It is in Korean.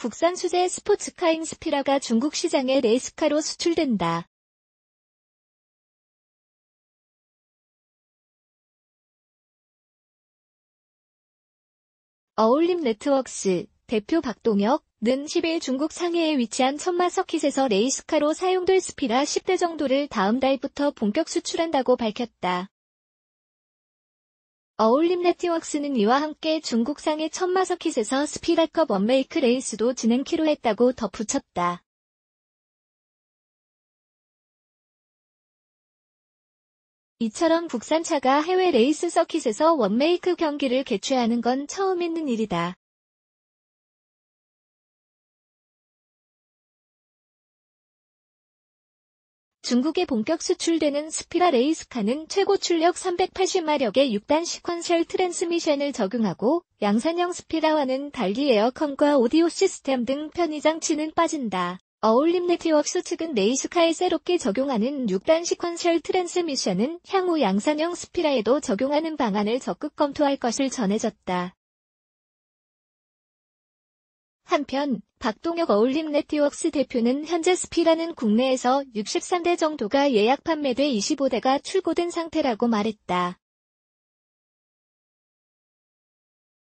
국산 수제 스포츠카 인스피라가 중국 시장에 레이스카로 수출된다. 어울림 네트웍스 대표 박동혁 는 10일 중국 상해에 위치한 천마 서킷에서 레이스카로 사용될 스피라 10대 정도를 다음 달부터 본격 수출한다고 밝혔다. 어울림 네트웍스는 이와 함께 중국상의 천마서킷에서 스피라컵 원메이크 레이스도 진행키로 했다고 덧붙였다. 이처럼 국산차가 해외 레이스 서킷에서 원메이크 경기를 개최하는 건 처음 있는 일이다. 중국에 본격 수출되는 스피라 레이스카는 최고 출력 380마력의 6단 시퀀셜 트랜스미션을 적용하고 양산형 스피라와는 달리 에어컨과 오디오 시스템 등 편의 장치는 빠진다. 어울림 네트워크스 측은 레이스카에 새롭게 적용하는 6단 시퀀셜 트랜스미션은 향후 양산형 스피라에도 적용하는 방안을 적극 검토할 것을 전해졌다. 한편 박동혁 어울림 네트웍스 대표는 현재 스피라는 국내에서 63대 정도가 예약 판매돼 25대가 출고된 상태라고 말했다.